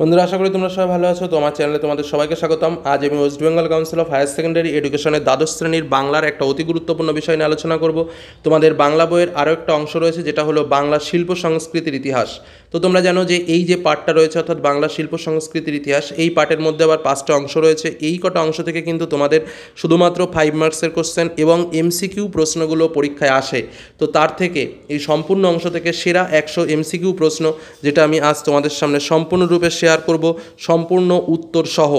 বন্ধুরা আশা করি তোমরা সবাই ভালো আছো তোমার চ্যানেলে তোমাদের সবাইকে স্বাগতম আজ আমি West Bengal council of higher secondary এডুকেশনের দ্বাদশ শ্রেণীর বাংলার একটা অতি গুরুত্বপূর্ণ বিষয় নিয়ে আলোচনা করব তোমাদের বাংলা বইয়ের আরও একটা অংশ রয়েছে যেটা হলো বাংলা শিল্প সংস্কৃতির ইতিহাস তো তোমরা জানো যে এই যে পার্টটা রয়েছে অর্থাৎ বাংলা শিল্প সংস্কৃতির ইতিহাস এই পার্টের মধ্যে আবার পাঁচটা অংশ রয়েছে এই কটা অংশ থেকে কিন্তু তোমাদের শুধুমাত্র ফাইভ মার্কসের কোশ্চেন এবং এমসিকিউ প্রশ্নগুলো পরীক্ষায় আসে তো তার থেকে এই সম্পূর্ণ অংশ থেকে সেরা একশো এমসিকিউ প্রশ্ন যেটা আমি আজ তোমাদের সামনে সম্পূর্ণরূপে শেয়ার করব সম্পূর্ণ উত্তর সহ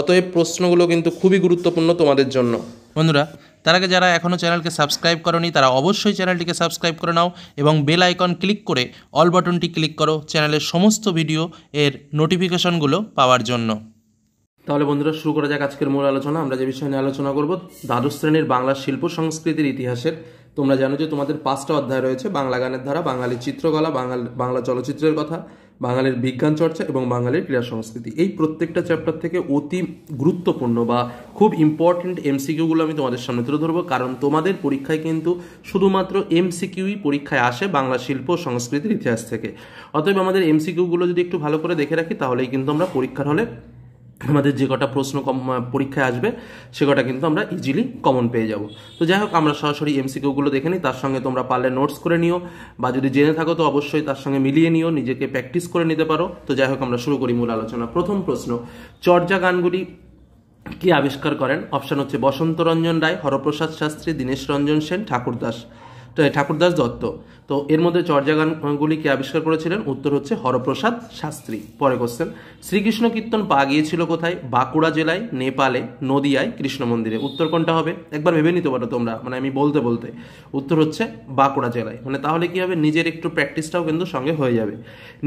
অতএব প্রশ্নগুলো কিন্তু খুবই গুরুত্বপূর্ণ তোমাদের জন্য বন্ধুরা তার আগে যারা এখনও চ্যানেলকে সাবস্ক্রাইব করনি তারা অবশ্যই চ্যানেলটিকে সাবস্ক্রাইব করে নাও এবং বেল আইকন ক্লিক করে অল বাটনটি ক্লিক করো চ্যানেলের সমস্ত ভিডিও এর নোটিফিকেশনগুলো পাওয়ার জন্য তাহলে বন্ধুরা শুরু করা যাক আজকের মূল আলোচনা আমরা যে বিষয় নিয়ে আলোচনা করব দ্বাদশ শ্রেণীর বাংলা শিল্প সংস্কৃতির ইতিহাসের তোমরা জানো যে তোমাদের পাঁচটা অধ্যায় রয়েছে বাংলা গানের ধারা বাঙালি চিত্রকলা বাঙাল বাংলা চলচ্চিত্রের কথা বাঙালির বিজ্ঞান চর্চা এবং বাঙালির ক্রীড়া সংস্কৃতি এই প্রত্যেকটা চ্যাপ্টার থেকে অতি গুরুত্বপূর্ণ বা খুব ইম্পর্ট্যান্ট এমসিকিউগুলো আমি তোমাদের সামনে তুলে ধরবো কারণ তোমাদের পরীক্ষায় কিন্তু শুধুমাত্র এমসিকিউই পরীক্ষায় আসে বাংলা শিল্প সংস্কৃতির ইতিহাস থেকে অতএব আমাদের এমসিকিউগুলো যদি একটু ভালো করে দেখে রাখি তাহলেই কিন্তু আমরা পরীক্ষার হলে আমাদের যে কটা প্রশ্ন কম পরীক্ষায় আসবে সে কটা কিন্তু আমরা ইজিলি কমন পেয়ে যাব তো যাই হোক আমরা সরাসরি এমসিকিউগুলো দেখে নিই তার সঙ্গে তোমরা পারলে নোটস করে নিও বা যদি জেনে থাকো তো অবশ্যই তার সঙ্গে মিলিয়ে নিও নিজেকে প্র্যাকটিস করে নিতে পারো তো যাই হোক আমরা শুরু করি মূল আলোচনা প্রথম প্রশ্ন চর্যা গানগুলি কি আবিষ্কার করেন অপশান হচ্ছে বসন্ত রঞ্জন রায় হরপ্রসাদ শাস্ত্রী দীনেশ রঞ্জন সেন ঠাকুরদাস ঠাকুরদাস দত্ত তো এর মধ্যে চর্যা গানগুলি কে আবিষ্কার করেছিলেন উত্তর হচ্ছে হরপ্রসাদ শাস্ত্রী পরে কোশ্চেন শ্রীকৃষ্ণ কীর্তন পা গিয়েছিল কোথায় বাঁকুড়া জেলায় নেপালে নদিয়ায় কৃষ্ণ মন্দিরে উত্তর কোনটা হবে একবার ভেবে নিতে পারো তোমরা মানে আমি বলতে বলতে উত্তর হচ্ছে বাঁকুড়া জেলায় মানে তাহলে কি হবে নিজের একটু প্র্যাকটিসটাও কিন্তু সঙ্গে হয়ে যাবে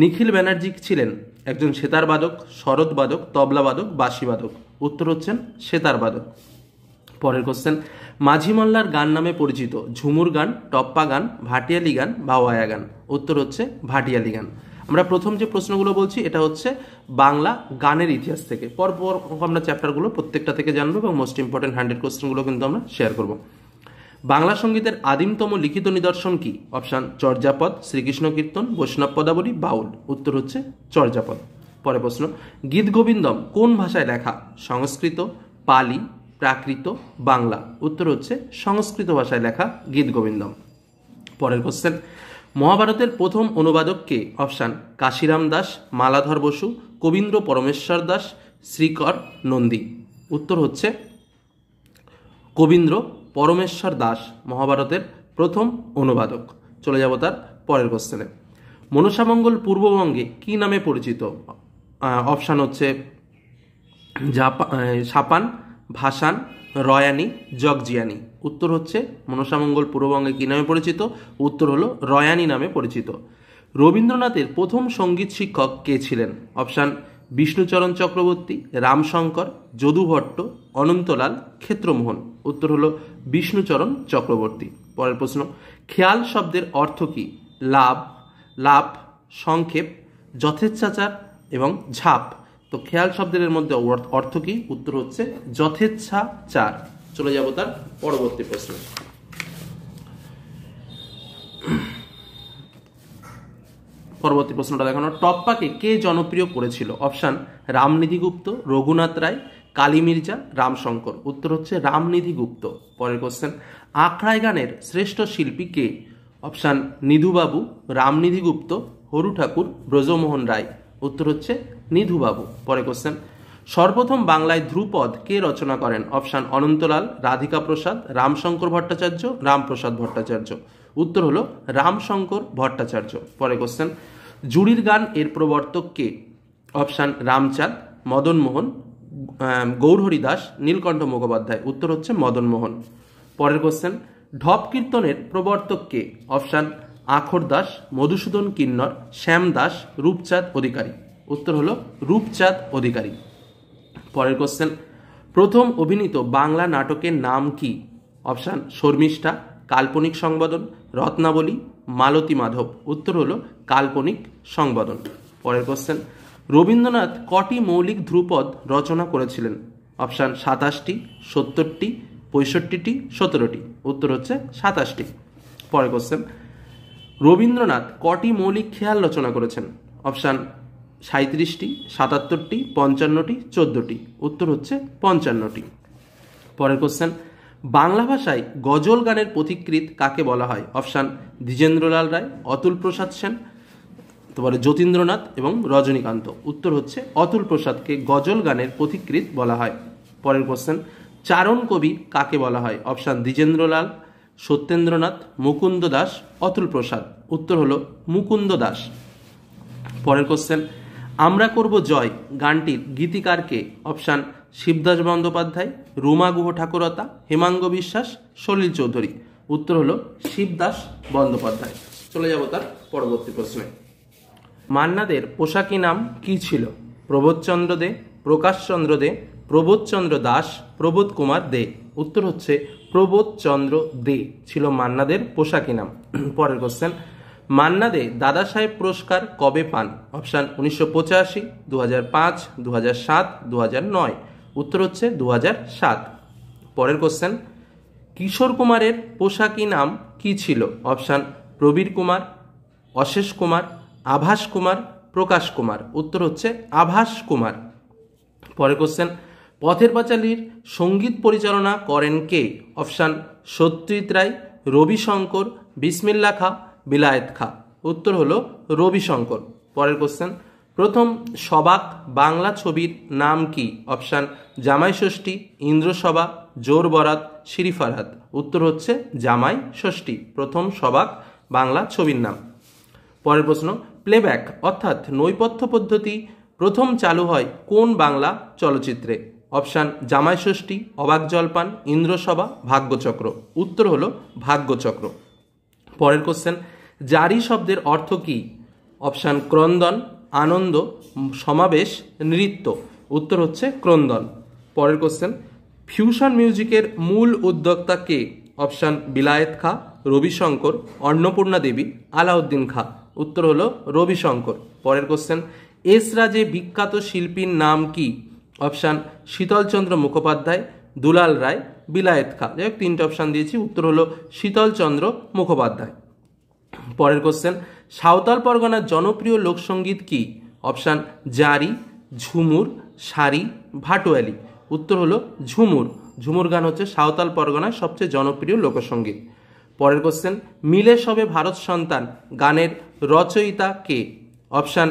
নিখিল ব্যানার্জি ছিলেন একজন সেতার বাদক শরৎ বাদক তবলা বাদক বাদক উত্তর হচ্ছেন সেতার বাদক পরের কোশ্চেন মাঝি মল্লার গান নামে পরিচিত ঝুমুর গান টপ্পা গান ভাটিয়ালি গান বা ওয়ায়া গান উত্তর হচ্ছে ভাটিয়ালি গান আমরা প্রথম যে প্রশ্নগুলো বলছি এটা হচ্ছে বাংলা গানের ইতিহাস থেকে পরপর আমরা চ্যাপ্টারগুলো প্রত্যেকটা থেকে জানবো এবং মোস্ট ইম্পর্টেন্ট হান্ড্রেড কোশ্চেনগুলো কিন্তু আমরা শেয়ার করবো বাংলা সঙ্গীতের আদিমতম লিখিত নিদর্শন কি অপশান চর্যাপদ শ্রীকৃষ্ণ কীর্তন বৈষ্ণব পদাবলী বাউল উত্তর হচ্ছে চর্যাপদ পরে প্রশ্ন গীত গোবিন্দম কোন ভাষায় লেখা সংস্কৃত পালি প্রাকৃত বাংলা উত্তর হচ্ছে সংস্কৃত ভাষায় লেখা গীত গোবিন্দম পরের কোশ্চেন মহাভারতের প্রথম অনুবাদককে অপশান কাশিরাম দাস মালাধর বসু কবীন্দ্র পরমেশ্বর দাস শ্রীকর নন্দী উত্তর হচ্ছে কবীন্দ্র পরমেশ্বর দাস মহাভারতের প্রথম অনুবাদক চলে যাব তার পরের কোশ্চেনে মনসামঙ্গল পূর্ববঙ্গে কি নামে পরিচিত অপশান হচ্ছে জাপান সাপান ভাসান রয়ানি জগজিয়ানি উত্তর হচ্ছে মনসামঙ্গল পূর্ববঙ্গে কী নামে পরিচিত উত্তর হলো রয়ানি নামে পরিচিত রবীন্দ্রনাথের প্রথম সঙ্গীত শিক্ষক কে ছিলেন অপশান বিষ্ণুচরণ চক্রবর্তী রামশঙ্কর যদুভট্ট অনন্তলাল ক্ষেত্রমোহন উত্তর হলো বিষ্ণুচরণ চক্রবর্তী পরের প্রশ্ন খেয়াল শব্দের অর্থ কী লাভ লাভ সংক্ষেপ যথেচ্ছাচার এবং ঝাঁপ তো খেয়াল শব্দের মধ্যে অর্থ কি উত্তর হচ্ছে যথেচ্ছা চার চলে যাব তার পরবর্তী প্রশ্ন পরবর্তী প্রশ্নটা দেখানো টপ্পাকে কে জনপ্রিয় করেছিল অপশান রামনিধি গুপ্ত রঘুনাথ রায় কালী মির্জা রামশঙ্কর উত্তর হচ্ছে রামনিধি গুপ্ত পরের কোশ্চেন আখড়াই গানের শ্রেষ্ঠ শিল্পী কে অপশান নিধুবাবু রামনিধি গুপ্ত হরু ঠাকুর ব্রজমোহন রায় উত্তর হচ্ছে নিধুবাবু পরে কোশ্চেন সর্বপ্রথম বাংলায় ধ্রুপদ কে রচনা করেন অপশান অনন্তলাল রাধিকা প্রসাদ রামশঙ্কর ভট্টাচার্য রামপ্রসাদ ভট্টাচার্য উত্তর হলো রামশঙ্কর ভট্টাচার্য পরে কোশ্চেন জুড়ির গান এর প্রবর্তক কে অপশান রামচাঁদ মদনমোহন গৌরহরি দাস নীলকণ্ঠ মুখোপাধ্যায় উত্তর হচ্ছে মদনমোহন পরের কোশ্চেন ঢপ কীর্তনের প্রবর্তক কে অপশান আখর দাস মধুসূদন কিন্নর শ্যাম দাস রূপচাঁদ অধিকারী উত্তর হলো রূপচাঁদ অধিকারী পরের কোশ্চেন প্রথম অভিনীত বাংলা নাটকের নাম কি অপশান শর্মিষ্ঠা কাল্পনিক সংবাদন রত্নাবলী মালতী মাধব উত্তর হলো কাল্পনিক সংবাদন পরের কোশ্চেন রবীন্দ্রনাথ কটি মৌলিক ধ্রুপদ রচনা করেছিলেন অপশান সাতাশটি সত্তরটি পঁয়ষট্টিটি সতেরোটি উত্তর হচ্ছে সাতাশটি পরের কোশ্চেন রবীন্দ্রনাথ কটি মৌলিক খেয়াল রচনা করেছেন অপশান সাঁত্রিশটি সাতাত্তরটি পঞ্চান্নটি চোদ্দটি উত্তর হচ্ছে পঞ্চান্নটি পরের কোশ্চেন বাংলা ভাষায় গজল গানের পথিকৃত কাকে বলা হয় অপশান দ্বিজেন্দ্রলাল রায় অতুল প্রসাদ সেন তারপরে যতীন্দ্রনাথ এবং রজনীকান্ত উত্তর হচ্ছে অতুল প্রসাদকে গজল গানের পথিকৃত বলা হয় পরের কোশ্চেন চারণ কবি কাকে বলা হয় অপশান দ্বিজেন্দ্রলাল সত্যেন্দ্রনাথ মুকুন্দ দাস অতুল প্রসাদ উত্তর হলো মুকুন্দ দাস পরের কোশ্চেন আমরা করব জয় গানটির গীতিকারকে অপশান শিবদাস বন্দ্যোপাধ্যায় রুমা গুহ ঠাকুরতা হেমাঙ্গ বিশ্বাস সলিল চৌধুরী উত্তর হলো শিবদাস বন্দ্যোপাধ্যায় চলে যাব তার পরবর্তী প্রশ্নে মান্নাদের পোশাকি নাম কি ছিল প্রবোধচন্দ্র দে প্রকাশচন্দ্র দে প্রবোধচন্দ্র দাস প্রবোধ কুমার দে উত্তর হচ্ছে প্রবোধচন্দ্র দে ছিল মান্নাদের পোশাকি নাম পরের কোশ্চেন মান্না দে দাদা সাহেব পুরস্কার কবে পান অপশান উনিশশো পঁচাশি দু হাজার পাঁচ দু হাজার সাত দু হাজার নয় উত্তর হচ্ছে দু হাজার সাত পরের কোশ্চেন কিশোর কুমারের পোশাকি নাম কি ছিল অপশান প্রবীর কুমার অশেষ কুমার আভাস কুমার প্রকাশ কুমার উত্তর হচ্ছে আভাস কুমার পরের কোশ্চেন পথের পাঁচালীর সঙ্গীত পরিচালনা করেন কে অপশান সত্যজিৎ রায় রবিশঙ্কর বিসমিল্লা খা বিলায়েত খা উত্তর হলো রবিশঙ্কর পরের কোশ্চেন প্রথম সবাক বাংলা ছবির নাম কি অপশান জামাই ষষ্ঠী ইন্দ্রসভা জোর বরাত শিরিফারহাত উত্তর হচ্ছে জামাই ষষ্ঠী প্রথম সবাক বাংলা ছবির নাম পরের প্রশ্ন প্লেব্যাক অর্থাৎ নৈপথ্য পদ্ধতি প্রথম চালু হয় কোন বাংলা চলচ্চিত্রে অপশান জামাই ষষ্ঠী অবাক জলপান ইন্দ্রসভা ভাগ্যচক্র উত্তর হলো ভাগ্যচক্র পরের কোশ্চেন জারি শব্দের অর্থ কী অপশান ক্রন্দন আনন্দ সমাবেশ নৃত্য উত্তর হচ্ছে ক্রন্দন পরের কোশ্চেন ফিউশন মিউজিকের মূল উদ্যোক্তা কে অপশান বিলায়েত খা রবিশঙ্কর অন্নপূর্ণা দেবী আলাউদ্দিন খা উত্তর হলো রবিশঙ্কর পরের কোশ্চেন এসরা যে বিখ্যাত শিল্পীর নাম কি অপশান শীতলচন্দ্র মুখোপাধ্যায় দুলাল রায় বিলায়েত খা যাই হোক তিনটে অপশান দিয়েছি উত্তর হলো শীতলচন্দ্র মুখোপাধ্যায় পরের কোশ্চেন সাঁওতাল পরগনার জনপ্রিয় লোকসঙ্গীত কি অপশান জারি ঝুমুর সারি ভাটুয়ালি উত্তর হলো ঝুমুর ঝুমুর গান হচ্ছে সাঁওতাল পরগনার সবচেয়ে জনপ্রিয় লোকসঙ্গীত পরের কোশ্চেন মিলে সবে ভারত সন্তান গানের রচয়িতা কে অপশান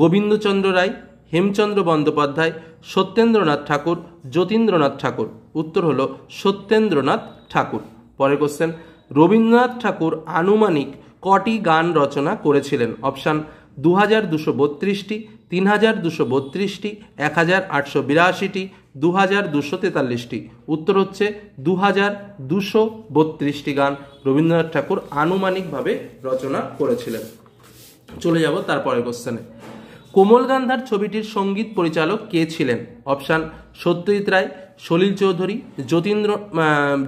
গোবিন্দচন্দ্র রায় হেমচন্দ্র বন্দ্যোপাধ্যায় সত্যেন্দ্রনাথ ঠাকুর যতীন্দ্রনাথ ঠাকুর উত্তর হল সত্যেন্দ্রনাথ ঠাকুর পরের কোশ্চেন রবীন্দ্রনাথ ঠাকুর আনুমানিক কটি গান রচনা করেছিলেন অপশান দু হাজার দুশো বত্রিশটি তিন হাজার দুশো বত্রিশটি এক হাজার আটশো বিরাশিটি দু হাজার দুশো তেতাল্লিশটি উত্তর হচ্ছে দু হাজার দুশো বত্রিশটি গান রবীন্দ্রনাথ ঠাকুর আনুমানিকভাবে রচনা করেছিলেন চলে যাব তারপরের কোশ্চেনে কোমল গান্ধার ছবিটির সঙ্গীত পরিচালক কে ছিলেন অপশান সত্যজিৎ রায় সলিল চৌধুরী যতীন্দ্র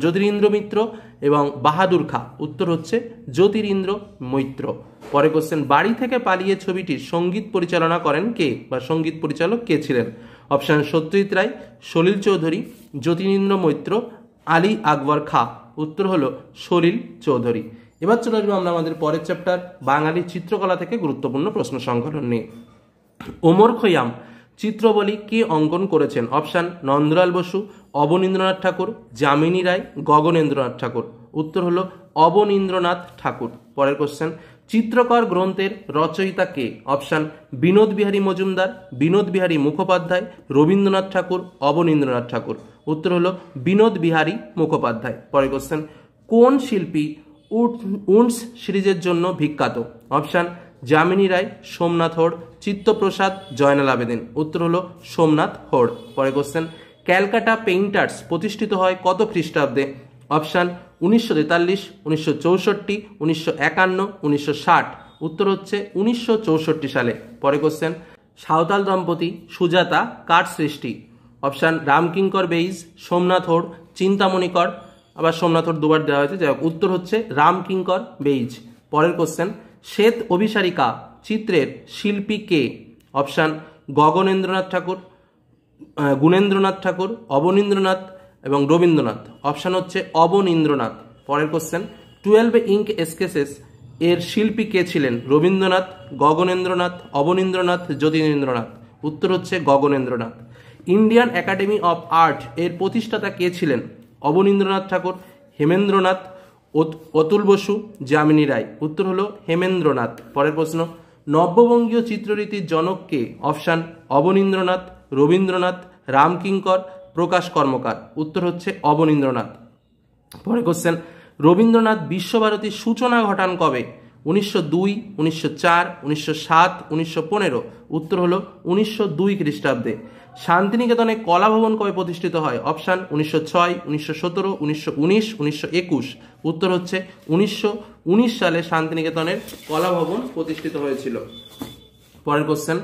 জ্যোতিরিন্দ্র মিত্র এবং বাহাদুর খা উত্তর হচ্ছে জ্যোতিরিন্দ্র মৈত্র পরে কোশ্চেন বাড়ি থেকে পালিয়ে ছবিটির সঙ্গীত পরিচালনা করেন কে বা সঙ্গীত পরিচালক কে ছিলেন অপশান সত্যজিৎ রায় সলিল চৌধুরী জ্যোতিরিন্দ্র মৈত্র আলী আকবর খা উত্তর হলো সলিল চৌধুরী এবার চলে আসবো আমরা আমাদের পরের চ্যাপ্টার বাঙালির চিত্রকলা থেকে গুরুত্বপূর্ণ প্রশ্ন সংগঠন নিয়ে ওমর খৈয়াম চিত্রবলী কে অঙ্কন করেছেন অপশান নন্দলাল বসু অবনীন্দ্রনাথ ঠাকুর যামিনী রায় গগনেন্দ্রনাথ ঠাকুর উত্তর হলো অবনীন্দ্রনাথ ঠাকুর পরের কোশ্চেন চিত্রকর গ্রন্থের রচয়িতা কে অপশান বিনোদ বিহারী মজুমদার বিনোদ বিহারী মুখোপাধ্যায় রবীন্দ্রনাথ ঠাকুর অবনীন্দ্রনাথ ঠাকুর উত্তর হলো বিনোদ বিহারী মুখোপাধ্যায় পরের কোশ্চেন কোন শিল্পী উডস সিরিজের জন্য বিখ্যাত অপশান যামিনী রায় সোমনাথ হোড় চিত্তপ্রসাদ জয়নাল আবেদিন উত্তর হলো সোমনাথ হোড় পরে কোশ্চেন ক্যালকাটা পেইন্টার্স প্রতিষ্ঠিত হয় কত খ্রিস্টাব্দে অপশান উনিশশো তেতাল্লিশ উনিশশো চৌষট্টি উনিশশো একান্ন উনিশশো ষাট উত্তর হচ্ছে উনিশশো চৌষট্টি সালে পরে কোশ্চেন সাঁওতাল দম্পতি সুজাতা কার সৃষ্টি অপশান রামকিঙ্কর বেইজ সোমনাথ হোড় চিন্তামণিকর আবার সোমনাথ হোড় দুবার দেওয়া হয়েছে যাই উত্তর হচ্ছে রামকিঙ্কর বেইজ পরের কোশ্চেন শ্বেত অভিসারিকা চিত্রের শিল্পী কে অপশান গগনেন্দ্রনাথ ঠাকুর গুণেন্দ্রনাথ ঠাকুর অবনীন্দ্রনাথ এবং রবীন্দ্রনাথ অপশান হচ্ছে অবনীন্দ্রনাথ পরের কোশ্চেন টুয়েলভ ইঙ্ক এসকেসেস এর শিল্পী কে ছিলেন রবীন্দ্রনাথ গগনেন্দ্রনাথ অবনীন্দ্রনাথ যতীন্দ্রনাথ উত্তর হচ্ছে Gaganendranath Indian academy of art এর প্রতিষ্ঠাতা কে ছিলেন অবনীন্দ্রনাথ ঠাকুর হেমেন্দ্রনাথ অতুল বসু যামিনী রায় উত্তর হলো হেমেন্দ্রনাথ পরের প্রশ্ন নব্যবঙ্গীয় চিত্ররীতির জনককে অপশান অবনীন্দ্রনাথ রবীন্দ্রনাথ রামকিঙ্কর প্রকাশ কর্মকার উত্তর হচ্ছে অবনীন্দ্রনাথ পরে কোশ্চেন রবীন্দ্রনাথ বিশ্বভারতীর সূচনা ঘটান কবে উনিশশো দুই উনিশশো চার উনিশশো সাত উনিশশো পনেরো উত্তর হলো উনিশশো দুই খ্রিস্টাব্দে শান্তিনিকেতনে কলা ভবন কবে প্রতিষ্ঠিত হয় অপশান উনিশশো ছয় উনিশশো সতেরো উনিশশো উনিশ উনিশশো একুশ উত্তর হচ্ছে উনিশশো উনিশ সালে শান্তিনিকেতনের কলা ভবন প্রতিষ্ঠিত হয়েছিল পরের কোশ্চেন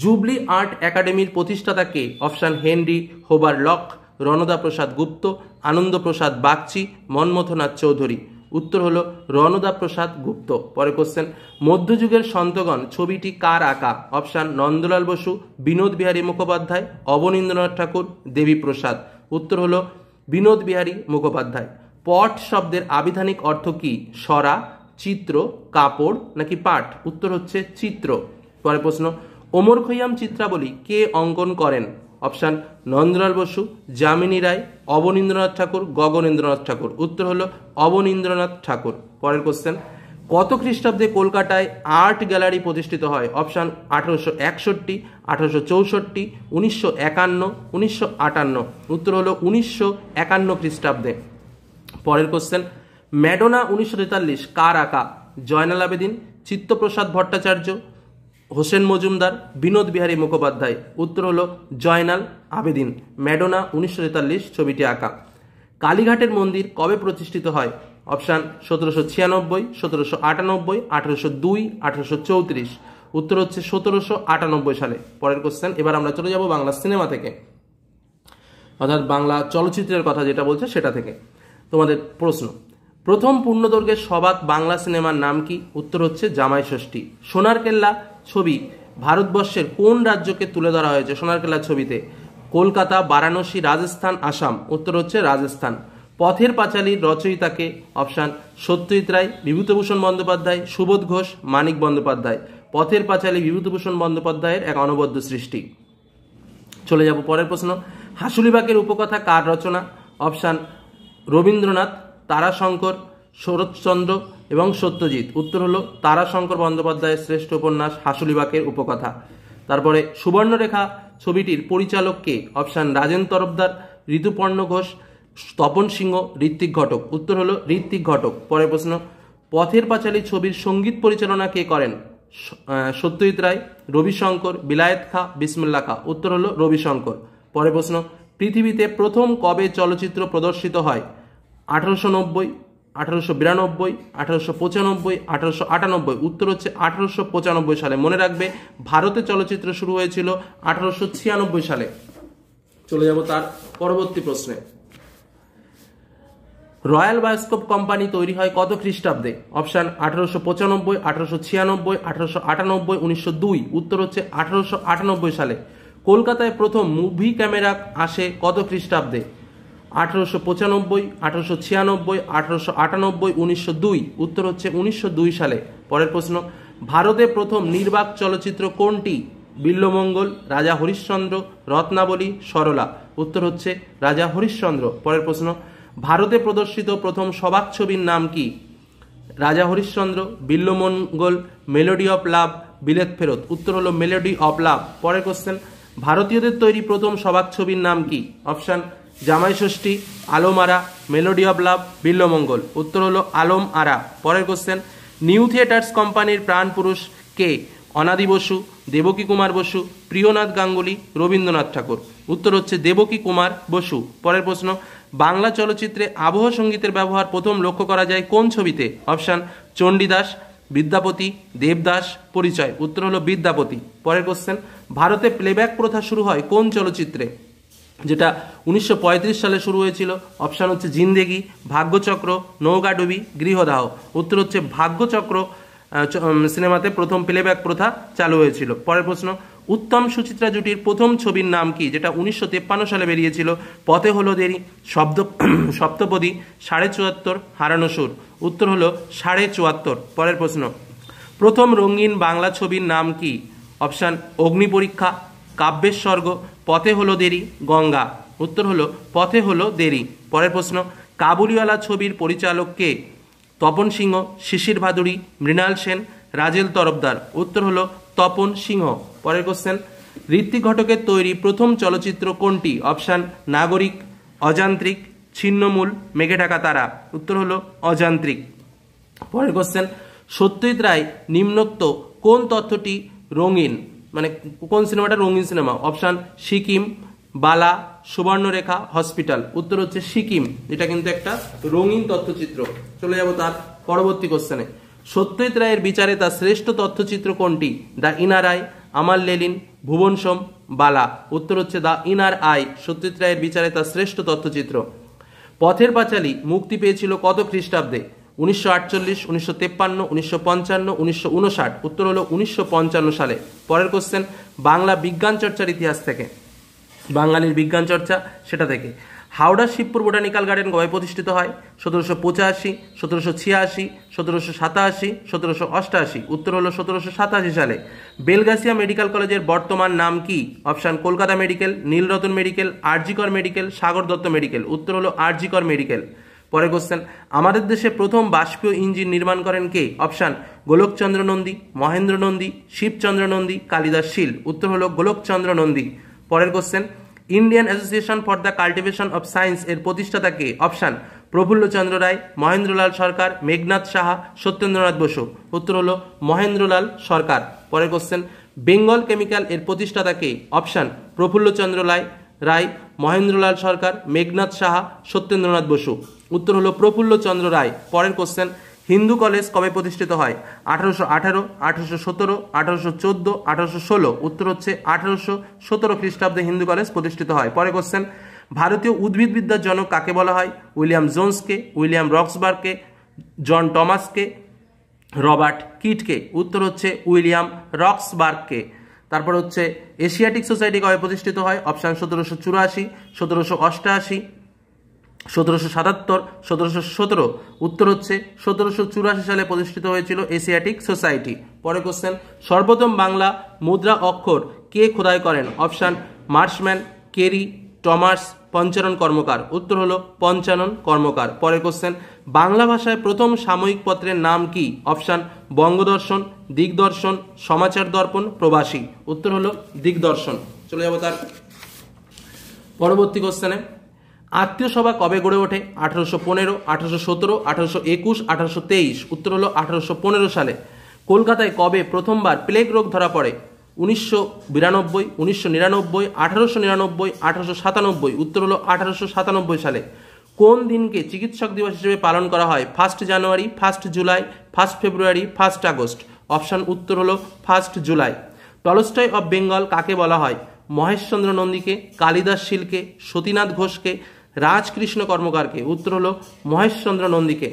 জুবলি আর্ট একাডেমির প্রতিষ্ঠাতা কে option Henry Hover Locke Ranada Prasad Gupta Ananda Prasad Bagchi Manmathanath Chowdhury উত্তর হলো রণদা প্রসাদ গুপ্ত পরে কোশ্চেন মধ্যযুগের সন্তগণ ছবিটি কার আঁকা অপশান নন্দলাল বসু বিনোদ বিহারী মুখোপাধ্যায় অবনীন্দ্রনাথ ঠাকুর দেবীপ্রসাদ উত্তর হলো বিনোদ বিহারী মুখোপাধ্যায় পট শব্দের আবিধানিক অর্থ কি সরা চিত্র কাপড় নাকি পাট উত্তর হচ্ছে চিত্র পরে প্রশ্ন ওমর খৈয়াম চিত্রাবলী কে অঙ্কন করেন অপশান নন্দলাল বসু যামিনী রায় অবনীন্দ্রনাথ ঠাকুর গগনেন্দ্রনাথ ঠাকুর উত্তর হলো অবনীন্দ্রনাথ ঠাকুর পরের কোশ্চেন কত খ্রিস্টাব্দে কলকাতায় আর্ট গ্যালারি প্রতিষ্ঠিত হয় অপশান আঠারোশো একষট্টি আঠারোশো চৌষট্টি উনিশশো একান্ন উনিশশো আটান্ন উত্তর হলো উনিশশো একান্ন খ্রিস্টাব্দে পরের কোশ্চেন ম্যাডোনা উনিশশো তেতাল্লিশ কার আঁকা জয়নাল আবেদিন চিত্তপ্রসাদ ভট্টাচার্য হোসেন মজুমদার বিনোদ বিহারী মুখোপাধ্যায় উত্তর হলো জয়নাল আবেদিন ম্যাডোনা উনিশশো ছবিটি আঁকা কালীঘাটের মন্দির কবে প্রতিষ্ঠিত হয় অপশান সতেরোশো ছিয়ানব্বই সতেরোশো আটানব্বই আঠেরোশো দুই আঠেরোশো চৌত্রিশ উত্তর হচ্ছে সতেরোশো আটানব্বই সালে পরের কোশ্চেন এবার আমরা চলে যাব বাংলা সিনেমা থেকে অর্থাৎ বাংলা চলচ্চিত্রের কথা যেটা বলছে সেটা থেকে তোমাদের প্রশ্ন প্রথম পূর্ণদৈর্ঘ্যের সবাক বাংলা সিনেমার নাম কি উত্তর হচ্ছে জামাই ষষ্ঠী সোনার কেল্লা ছবি ভারতবর্ষের কোন রাজ্যকে তুলে ধরা হয়েছে সোনার কেল্লা ছবিতে কলকাতা বারাণসী রাজস্থান আসাম উত্তর হচ্ছে রাজস্থান পথের পাঁচালীর রচয়িতাকে অপশান সত্যজিৎ রায় বিভূতিভূষণ বন্দ্যোপাধ্যায় সুবোধ ঘোষ মানিক বন্দ্যোপাধ্যায় পথের পাঁচালী বিভূতিভূষণ বন্দ্যোপাধ্যায়ের এক অনবদ্য সৃষ্টি চলে যাব পরের প্রশ্ন হাসুলিবাগের উপকথা কার রচনা অপশান রবীন্দ্রনাথ তারাশঙ্কর শরৎচন্দ্র এবং সত্যজিৎ উত্তর হলো তারাশঙ্কর বন্দ্যোপাধ্যায়ের শ্রেষ্ঠ উপন্যাস হাসুলিবাকের উপকথা তারপরে সুবর্ণরেখা ছবিটির পরিচালককে অপশান রাজেন তরফদার ঋতুপর্ণ ঘোষ তপন সিংহ ঋত্বিক ঘটক উত্তর হলো ঋত্বিক ঘটক পরের প্রশ্ন পথের পাঁচালী ছবির সঙ্গীত পরিচালনা কে করেন সত্যজিৎ রায় রবিশঙ্কর বিলায়েত খা বিসমুল্লা খা উত্তর হলো রবিশঙ্কর পরের প্রশ্ন পৃথিবীতে প্রথম কবে চলচ্চিত্র প্রদর্শিত হয় আঠারোশো নব্বই আঠারোশো বিরানব্বই আঠারোশো পঁচানব্বই আঠারোশো আটানব্বই উত্তর হচ্ছে আঠারোশো পঁচানব্বই সালে মনে রাখবে ভারতে চলচ্চিত্র শুরু হয়েছিল আঠারোশো ছিয়ানব্বই সালে চলে যাব তার পরবর্তী প্রশ্নে রয়্যাল বায়োস্কোপ কোম্পানি তৈরি হয় কত খ্রিস্টাব্দে অপশান আঠারোশো পঁচানব্বই আঠারোশো ছিয়ানব্বই আঠারোশো আটানব্বই উনিশশো দুই উত্তর হচ্ছে আঠারোশো আটানব্বই সালে কলকাতায় প্রথম মুভি ক্যামেরা আসে কত খ্রিস্টাব্দে আঠেরোশো পঁচানব্বই আঠারোশো ছিয়ানব্বই আঠেরোশো আটানব্বই উনিশশো দুই উত্তর হচ্ছে উনিশশো দুই সালে পরের প্রশ্ন ভারতে প্রথম নির্বাক চলচ্চিত্র কোনটি বিল্লমঙ্গল রাজা হরিশ্চন্দ্র রত্নাবলী সরলা উত্তর হচ্ছে রাজা হরিশ্চন্দ্র পরের প্রশ্ন ভারতে প্রদর্শিত প্রথম সবাক ছবির নাম কি Raja Harishchandra Bilwamangal melody of love Bilet Pherat উত্তর হলো মেলোডি অফ লাভ পরের কোশ্চেন ভারতীয়দের তৈরি প্রথম সবাক ছবির নাম কি option Jamai Shashthi Ara melody of love Bilwamangal উত্তর হলো আলম আরা পরের কোশ্চেন নিউ থিয়েটার্স কোম্পানির প্রাণ পুরুষ কে অনাদি বসু দেবকী কুমার বসু প্রিয়নাথ গাঙ্গুলি রবীন্দ্রনাথ ঠাকুর উত্তর হচ্ছে দেবকী কুমার বসু পরের প্রশ্ন বাংলা চলচ্চিত্রে আবহ সঙ্গীতের ব্যবহার প্রথম লক্ষ্য করা যায় কোন ছবিতে অপশান চণ্ডীদাস বিদ্যাপতি দেবদাস পরিচয় উত্তর হলো বিদ্যাপতি পরের কোশ্চেন ভারতে প্লেব্যাক প্রথা শুরু হয় কোন চলচ্চিত্রে যেটা উনিশশো সালে শুরু হয়েছিল অপশান হচ্ছে জিন্দেগি ভাগ্যচক্র নৌকাডুবি গৃহদাহ উত্তর হচ্ছে ভাগ্যচক্র সিনেমাতে প্রথম প্লেব্যাক প্রথা চালু হয়েছিল পরের প্রশ্ন উত্তম সুচিত্রা জুটির প্রথম ছবির নাম কি যেটা উনিশশো সালে বেরিয়েছিল পথে হলো দেরি শব্দ সপ্তপদী সাড়ে চুয়াত্তর হারানো সুর উত্তর হলো সাড়ে চুয়াত্তর পরের প্রশ্ন প্রথম রঙিন বাংলা ছবির নাম কি অপশান অগ্নি পরীক্ষা কাব্যের স্বর্গ পথে হলো দেরি গঙ্গা উত্তর হলো পথে হলো দেরি পরের প্রশ্ন কাবুলিওয়ালা ছবির পরিচালককে তপন সিংহ শিশির ভাদুড়ি মৃণাল সেন রাজেল তরফদার উত্তর হলো তপন সিংহ পরের কোশ্চেন ঋত্বিক ঘটকের তৈরি প্রথম চলচ্চিত্র কোনটি অপশান নাগরিক অযান্ত্রিক ছিন্নমূল মেঘে ঢাকা তারা উত্তর হলো অযান্ত্রিক পরের কোশ্চেন সত্যজিৎ রায় নিম্নোক্ত কোন তথ্যটি রঙিন মানে কোন সিনেমাটা রঙিন সিনেমা অপশান সিকিম বালা সুবর্ণরেখা হসপিটাল উত্তর হচ্ছে সিকিম এটা কিন্তু একটা রঙিন তথ্যচিত্র চলে যাব তার পরবর্তী কোশ্চেনে সত্যজিৎ রায়ের বিচারে তার শ্রেষ্ঠ তথ্যচিত্র কোনটি দ্য ইনার আই আমার লেলিন ভুবন সোম বালা উত্তর হচ্ছে দ্য ইনার আই সত্যজিৎ রায়ের বিচারে তার শ্রেষ্ঠ তথ্যচিত্র পথের পাঁচালী মুক্তি পেয়েছিল কত খ্রিস্টাব্দে উনিশশো আটচল্লিশ উনিশশো তেপ্পান্ন উনিশশো পঞ্চান্ন উনিশশো উনষাট উত্তর হলো উনিশশো পঞ্চান্ন সালে পরের কোশ্চেন বাংলা বিজ্ঞান চর্চার ইতিহাস থেকে বাঙালির বিজ্ঞান চর্চা সেটা থেকে হাওড়া শিবপুর বোটানিক্যাল গার্ডেন কবে প্রতিষ্ঠিত হয় সতেরোশো পঁচাশি সতেরোশো ছিয়াশি সতেরোশো সাতাশি সতেরোশো অষ্টাশি উত্তর হলো সতেরোশো সাতাশি সালে বেলগাসিয়া মেডিকেল কলেজের বর্তমান নাম কি option Kolkata medical Nilratan medical RG Kar medical Sagar Dutta medical উত্তর হলো আরজিকর মেডিকেল পরে কোশ্চেন আমাদের দেশে প্রথম বাষ্পীয় ইঞ্জিন নির্মাণ করেন কে অপশান গোলকচন্দ্র নন্দী মহেন্দ্র নন্দী শিবচন্দ্র নন্দী কালিদাস শীল উত্তর হল গোলকচন্দ্র নন্দী পরের question Indian association for the cultivation of science এর প্রতিষ্ঠাতা কে অপশান প্রফুল্লচন্দ্র রায় মহেন্দ্রলাল সরকার মেঘনাথ সাহা সত্যেন্দ্রনাথ বসু উত্তর হল মহেন্দ্রলাল সরকার পরের কোশ্চেন বেঙ্গল কেমিক্যাল এর প্রতিষ্ঠাতা কে অপশান প্রফুল্লচন্দ্র রায় রায় মহেন্দ্রলাল সরকার মেঘনাথ সাহা সত্যেন্দ্রনাথ বসু উত্তর হলো প্রফুল্লচন্দ্র রায় পরের কোশ্চেন হিন্দু কলেজ কবে প্রতিষ্ঠিত হয় আঠারোশো আঠারো আঠারোশো সতেরো আঠারোশো চোদ্দো আঠারোশো ষোলো উত্তর হচ্ছে আঠারোশো সতেরো খ্রিস্টাব্দে হিন্দু কলেজ প্রতিষ্ঠিত হয় পরে কোশ্চেন ভারতীয় উদ্ভিদবিদ্যার জনক কাকে বলা হয় উইলিয়াম জোন্সকে উইলিয়াম রক্সবার্গকে জন টমাসকে রবার্ট কিটকে উত্তর হচ্ছে উইলিয়াম রক্সবার্গকে তারপর হচ্ছে এশিয়াটিক সোসাইটি কবে প্রতিষ্ঠিত হয় অপশান সতেরোশো চুরাশি সতেরোশো অষ্টআশি সতেরোশো সাতাত্তর সতেরোশো সতেরো উত্তর হচ্ছে সতেরোশো চুরাশি সালে প্রতিষ্ঠিত হয়েছিল এশিয়াটিক সোসাইটি পরে কোশ্চেন সর্বপ্রথম বাংলা মুদ্রা অক্ষর কে খোদাই করেন option Marshman Carey Thomas Panchanan Karmakar উত্তর হলো পঞ্চানন কর্মকার পরের কোশ্চেন বাংলা ভাষায় প্রথম সাময়িক পত্রের নাম কি অপশান বঙ্গদর্শন দিগদর্শন সমাচার দর্পণ প্রবাসী উত্তর হলো দিগদর্শন চলে যাবো তার পরবর্তী কোশ্চেনে আত্মীয় সভা কবে গড়ে ওঠে আঠারোশো পনেরো আঠারোশো সতেরো আঠারোশো একুশ আঠারোশো তেইশ উত্তর হলো আঠারোশো পনেরো সালে কলকাতায় কবে প্রথমবার প্লেগ রোগ ধরা পড়ে উনিশশো বিরানব্বই উনিশশো নিরানব্বই আঠারোশো নিরানব্বই আঠারোশো সাতানব্বই উত্তর হলো আঠারোশো সাতানব্বই সালে কোন দিনকে চিকিৎসক দিবস হিসেবে পালন করা হয় first January first July first February first August option উত্তর হলো first July Tolstoy of Bengal কাকে বলা হয় মহেশচন্দ্র নন্দীকে কালিদাস শিলকে সতীনাথ ঘোষকে রাজকৃষ্ণ কর্মকারকে উত্তর হলো মহেশচন্দ্র নন্দীকে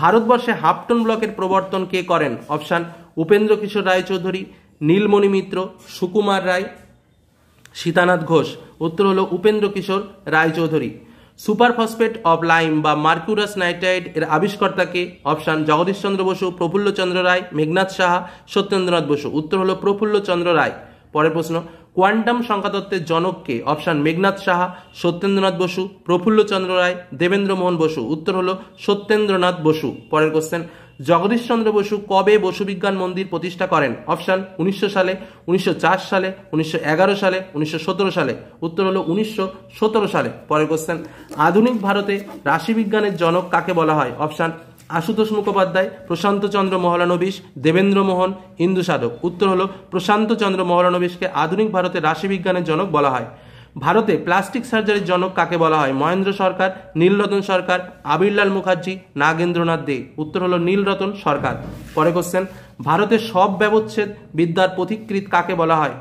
ভারতবর্ষে হাফটন ব্লকের প্রবর্তন কে করেন অপশান উপেন্দ্র কিশোর রায়চৌধুরী নীলমণি মিত্র সুকুমার রায় সীতানাথ ঘোষ উত্তর হলো Upendra Kishore Roychowdhury superphosphate of lime বা মার্কুরাস নাইট্রাইড এর আবিষ্কর্তাকে অপশান চন্দ্র বসু প্রফুল্ল চন্দ্র রায় মেঘনাথ সাহা সত্যেন্দ্রনাথ বসু উত্তর হল চন্দ্র রায় পরের প্রশ্ন কোয়ান্টাম সংখ্যাতত্ত্বের জনককে অপশান মেঘনাথ সাহা সত্যেন্দ্রনাথ বসু প্রফুল্ল চন্দ্র রায় দেবেন্দ্রমোহন বসু উত্তর হল সত্যেন্দ্রনাথ বসু পরের কোশ্চেন জগদীশচন্দ্র বসু কবে বসুবিজ্ঞান মন্দির প্রতিষ্ঠা করেন অপশান উনিশশো সালে উনিশশো সালে উনিশশো সালে উনিশশো সালে উত্তর হলো উনিশশো সালে পরের কোশ্চেন আধুনিক ভারতে রাশিবিজ্ঞানের জনক কাকে বলা হয় অপশান আশুতোষ মুখোপাধ্যায় প্রশান্তচন্দ্র মহলানবিশ দেবেন্দ্রমোহন হিন্দু সাধক উত্তর হল প্রশান্তচন্দ্র মহলানবিশকে আধুনিক ভারতে রাশিবিজ্ঞানের জনক বলা হয় ভারতে প্লাস্টিক সার্জারির জনক কাকে বলা হয় মহেন্দ্র সরকার নীলরতন সরকার আবিরলাল মুখার্জি নাগেন্দ্রনাথ দে উত্তর হলো নীলরতন সরকার পরে কোশ্চেন ভারতের সব ব্যবচ্ছেদ বিদ্যার পথিকৃত কাকে বলা হয়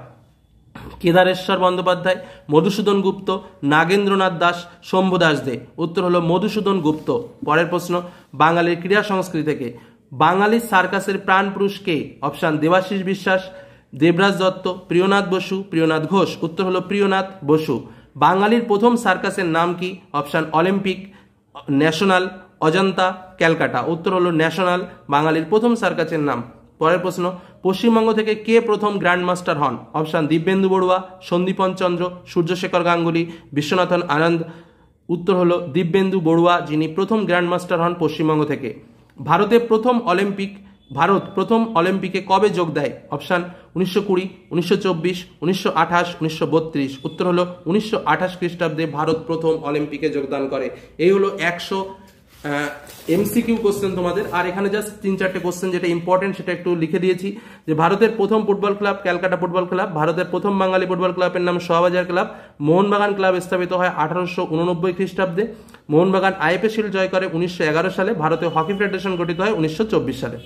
কেদারেশ্বর বন্দ্যোপাধ্যায় মধুসূদন গুপ্ত নাগেন্দ্রনাথ দাস শম্ভুদাস দে উত্তর হলো মধুসূদন গুপ্ত পরের প্রশ্ন বাঙালির ক্রীড়া সংস্কৃতি থেকে বাঙালি সার্কাসের প্রাণপুরুষ কে অপশান দেবাশিস বিশ্বাস দেবরাজ দত্ত প্রিয়নাথ বসু প্রিয়নাথ ঘোষ উত্তর হলো প্রিয়নাথ বসু বাঙালির প্রথম সার্কাসের নাম কি option Olympic national Ajanta Calcutta উত্তর হলো ন্যাশনাল বাঙালির প্রথম সার্কাসের নাম পরের প্রশ্ন পশ্চিমবঙ্গ থেকে কে প্রথম গ্র্যান্ড মাস্টার হন অপশান দিব্যেন্দু বড়ুয়া সন্দীপন চন্দ্র সূর্যশেখর গাঙ্গুলি বিশ্বনাথন আনন্দ উত্তর হল দিব্যেন্দু বড়ুয়া যিনি প্রথম গ্র্যান্ড মাস্টার হন পশ্চিমবঙ্গ থেকে ভারতে প্রথম অলিম্পিক ভারত প্রথম অলিম্পিকে কবে যোগ দেয় অপশান উনিশশো কুড়ি উনিশশো চব্বিশ উনিশশো আঠাশ উনিশশো বত্রিশ উত্তর হলো উনিশশো আঠাশ খ্রিস্টাব্দে ভারত প্রথম অলিম্পিকে যোগদান করে এই হলো একশো এমসিকিউ কোশ্চেন তোমাদের আর এখানে জাস্ট তিন চারটে কোশ্চেন যেটা ইম্পর্টেন্ট সেটা একটু লিখে দিয়েছি যে ভারতের প্রথম football club Calcutta football club ভারতের প্রথম বাঙালি ফুটবল ক্লাবের নাম শাহবাজার ক্লাব মোহনবাগান ক্লাব স্থাপিত হয় আঠারোশো উননব্বই খ্রিস্টাব্দে মোহনবাগান আইএফএ জয় করে উনিশশো সালে ভারতীয় হকি ফেডারেশন গঠিত হয় উনিশশো সালে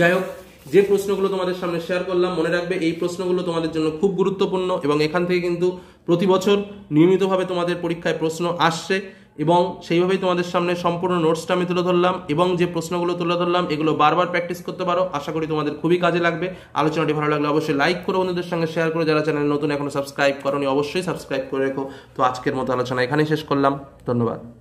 যাই হোক যে প্রশ্নগুলো তোমাদের সামনে শেয়ার করলাম মনে রাখবে এই প্রশ্নগুলো তোমাদের জন্য খুব গুরুত্বপূর্ণ এবং এখান থেকে কিন্তু প্রতি বছর নিয়মিতভাবে তোমাদের পরীক্ষায় প্রশ্ন আসছে এবং সেইভাবেই তোমাদের সামনে সম্পূর্ণ নোটসটা আমি তুলে ধরলাম এবং যে প্রশ্নগুলো তুলে ধরলাম এগুলো বারবার প্র্যাকটিস করতে পারো আশা করি তোমাদের খুবই কাজে লাগবে আলোচনাটি ভালো লাগলে অবশ্যই লাইক করো বন্ধুদের সঙ্গে শেয়ার করো যারা চ্যানেল নতুন এখনো সাবস্ক্রাইব করোনি অবশ্যই সাবস্ক্রাইব করে রেখো তো আজকের মতো আলোচনা এখানেই শেষ করলাম ধন্যবাদ